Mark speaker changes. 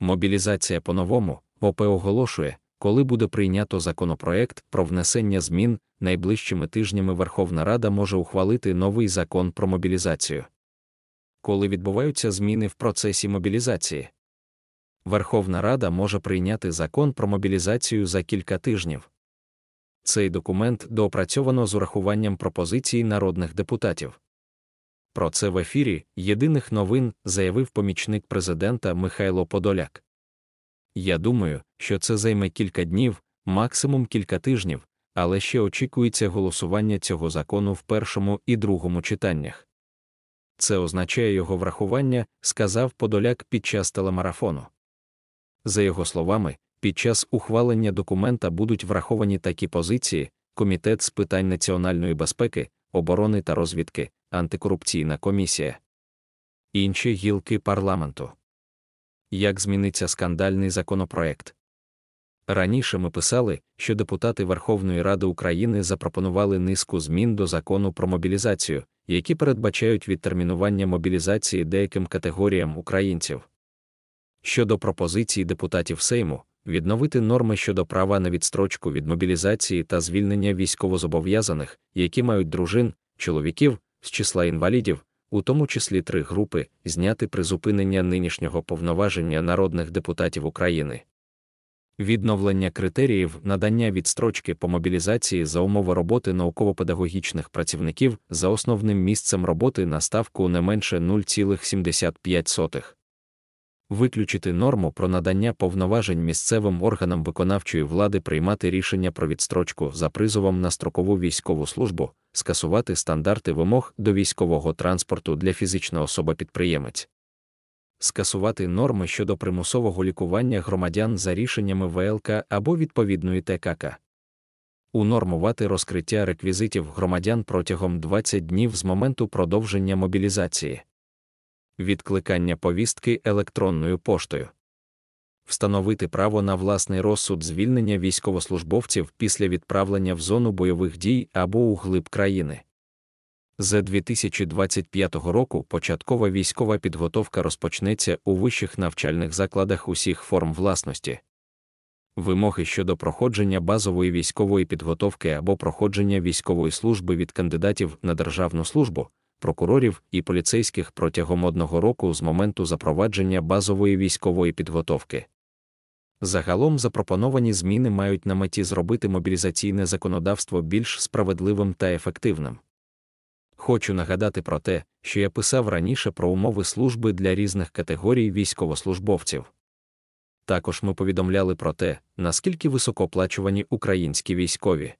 Speaker 1: Мобілізація по-новому ОП оголошує, коли буде прийнято законопроект про внесення змін найближчими тижнями Верховна Рада може ухвалити новий закон про мобілізацію. Коли відбуваються зміни в процесі мобілізації, Верховна Рада може прийняти закон про мобілізацію за кілька тижнів. Цей документ доопрацьовано з урахуванням пропозицій народних депутатів. Про це в ефірі єдиних новин заявив помічник президента Михайло Подоляк. Я думаю, що це займе кілька днів, максимум кілька тижнів, але ще очікується голосування цього закону в першому і другому читаннях. Це означає його врахування, сказав Подоляк під час телемарафону. За його словами, під час ухвалення документа будуть враховані такі позиції: Комітет з питань національної безпеки, оборони та розвідки, антикорупційна комісія, інші гілки парламенту. Як зміниться скандальний законопроект? Раніше ми писали, що депутати Верховної Ради України запропонували низку змін до закону про мобілізацію, які передбачають відтермінування мобілізації деяким категоріям українців. Щодо пропозицій депутатів Сейму, відновити норми щодо права на відстрочку від мобілізації та звільнення військовозобов'язаних, які мають дружин, чоловіків, з числа інвалідів, у тому числі три групи, зняти призупинення нинішнього повноваження народних депутатів України. Відновлення критеріїв надання відстрочки по мобілізації за умови роботи науково-педагогічних працівників за основним місцем роботи на ставку не менше 0,75 виключити норму про надання повноважень місцевим органам виконавчої влади приймати рішення про відстрочку за призовом на строкову військову службу, скасувати стандарти вимог до військового транспорту для фізичної особи підприємець. Скасувати норми щодо примусового лікування громадян за рішеннями ВЛК або відповідної ТКК, унормувати розкриття реквізитів громадян протягом 20 днів з моменту продовження мобілізації відкликання повістки електронною поштою. Встановити право на власний розсуд звільнення військовослужбовців після відправлення в зону бойових дій або у глиб країни. З 2025 року початкова військова підготовка розпочнеться у вищих навчальних закладах усіх форм власності. Вимоги щодо проходження базової військової підготовки або проходження військової служби від кандидатів на державну службу, прокурорів і поліцейських протягом одного року з моменту запровадження базової військової підготовки. Загалом запропоновані зміни мають на меті зробити мобілізаційне законодавство більш справедливим та ефективним. Хочу нагадати про те, що я писав раніше про умови служби для різних категорій військовослужбовців. Також ми повідомляли про те, наскільки високооплачувані українські військові.